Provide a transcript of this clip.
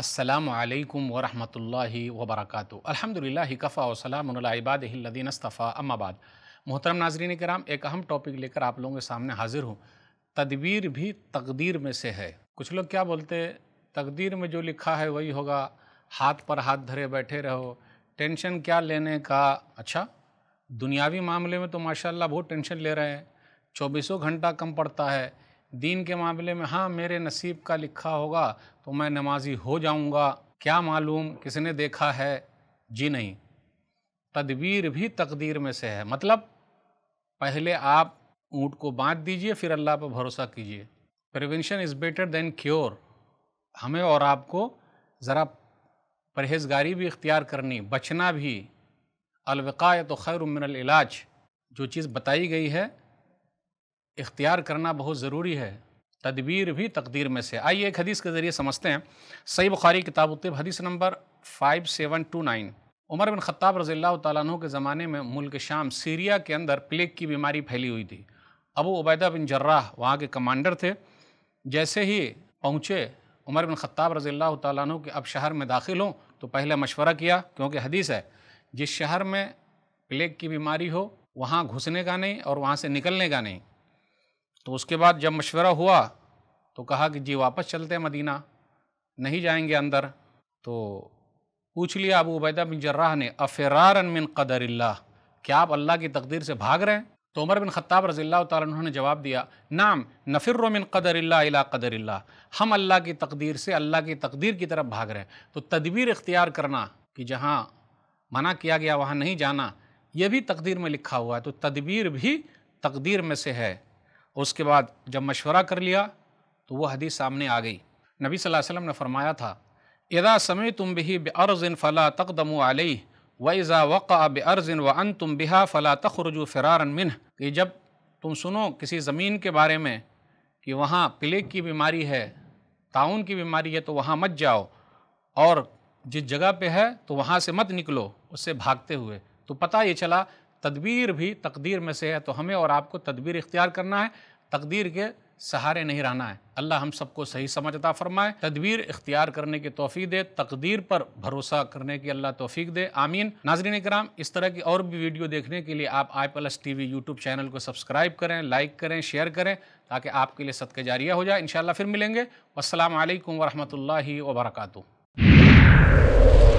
असलकम वरहमल वबरक अलहमदिल्ला कफ़ा वसलामबादीन अस्तफ़ा अम्माबाद मोहतरम नाजरीन कराम एक अहम टॉपिक लेकर आप लोगों के सामने हाजिर हूँ तदबीर भी तकदीर में से है कुछ लोग क्या बोलते तकदीर में जो लिखा है वही होगा हाथ पर हाथ धरे बैठे रहो टेंशन क्या लेने का अच्छा दुनियावी मामले में तो माशाल्लाह बहुत टेंशन ले रहे हैं चौबीसों घंटा कम पड़ता है दीन के मामले में हाँ मेरे नसीब का लिखा होगा तो मैं नमाजी हो जाऊंगा क्या मालूम किसने देखा है जी नहीं तदबीर भी तकदीर में से है मतलब पहले आप ऊँट को बांध दीजिए फिर अल्लाह पर भरोसा कीजिए prevention is better than cure हमें और आपको ज़रा परहेजगारी भी इख्तियार करनी बचना भी अलविका तो खैर मिनल इलाज जो चीज़ बताई गई है इख्तियार करना बहुत ज़रूरी है तदबीर भी तकदीर में से आइए एक हदीस के ज़रिए समझते हैं सही बुखारी किताब उतब हदीस number five seven two nine Umar bin Khattab रज़ील्ला तु के ज़माने में मुल्क शाम सीरिया के अंदर प्लेग की बीमारी फैली हुई थी अबू उबैदा बिन जर्राह वहाँ के कमांडर थे जैसे ही पहुँचे उमर बिन ख़त्ताब रज़ील्ला तु के अब शहर में दाखिल हों तो पहले मशवरा किया क्योंकि हदीस है जिस शहर में प्लेग की बीमारी हो वहाँ घुसने का नहीं और वहाँ से निकलने का नहीं तो उसके बाद जब मशवरा हुआ तो कहा कि जी वापस चलते हैं मदीना नहीं जाएंगे अंदर तो पूछ लिया अबू उबैदा बिन जर्राह ने अफ़रारन मिन कदर क्या आप अल्लाह की तकदीर से भाग रहे हैं तो उमर बिन ख़त्ताब रज़ील्ला तु ने जवाब दिया नाम नफिर मिन कदर इला कदर हम अल्लाह की तकदीर से अल्लाह की तकदीर की तरफ भाग रहे हैं तो तदबीर इख्तियार करना कि जहाँ मना किया गया वहाँ नहीं जाना यह भी तकदीर में लिखा हुआ है तो तदबीर भी तकदीर में से है उसके बाद जब मशवरा कर लिया तो वह हदीस सामने आ गई नबी सल्लल्लाहु अलैहि वसल्लम ने फरमाया था इदा समय तुम बिही बर्ज़िन फ़ला तकदम आलई व इज़ा वक़ बर्ज़िन व अन तुम बिहा फ़ला तखरजु फ़रारन मिन कि जब तुम सुनो किसी ज़मीन के बारे में कि वहाँ प्लेग की बीमारी है ताउन की बीमारी है तो वहाँ मत जाओ और जिस जगह पे है तो वहाँ से मत निकलो उससे भागते हुए तो पता ये चला तदबीर भी तकदीर में से है तो हमें और आपको तदबीर इख्तियार करना है तकदीर के सहारे नहीं रहना है अल्लाह हम सबको सही समझ अता फरमाए तदबीर इख्तियार करने की तोफ़ी दे तकदीर पर भरोसा करने की अल्लाह तोफ़ी दे आमीन नाजरीन कराम इस तरह की और भी वीडियो देखने के लिए आप I plus T V YouTube channel को सब्सक्राइब करें लाइक करें शेयर करें ताकि आपके लिए सद के जारिया हो जाए इन फिर मिलेंगे असल वरहमल वर्का